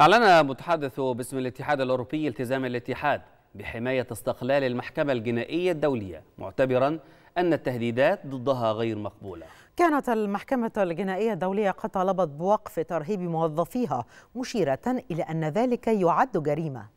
أعلن متحدث باسم الاتحاد الأوروبي التزام الاتحاد بحماية استقلال المحكمة الجنائية الدولية معتبرا أن التهديدات ضدها غير مقبولة كانت المحكمة الجنائية الدولية قد طالبت بوقف ترهيب موظفيها مشيرة إلى أن ذلك يعد جريمة